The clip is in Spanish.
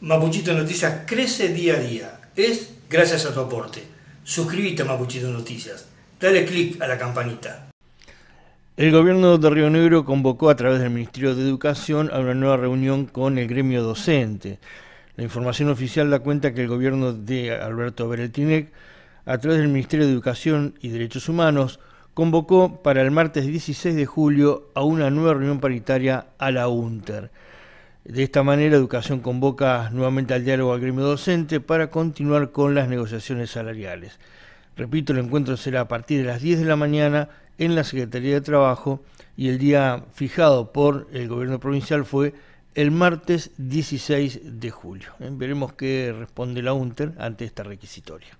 Mapuchito Noticias crece día a día. Es gracias a tu aporte. Suscríbete a Mapuchito Noticias. Dale click a la campanita. El gobierno de Río Negro convocó a través del Ministerio de Educación a una nueva reunión con el gremio docente. La información oficial da cuenta que el gobierno de Alberto Beretinec, a través del Ministerio de Educación y Derechos Humanos, convocó para el martes 16 de julio a una nueva reunión paritaria a la UNTER. De esta manera, Educación convoca nuevamente al diálogo al gremio docente para continuar con las negociaciones salariales. Repito, el encuentro será a partir de las 10 de la mañana en la Secretaría de Trabajo y el día fijado por el gobierno provincial fue el martes 16 de julio. ¿Eh? Veremos qué responde la UNTER ante esta requisitoria.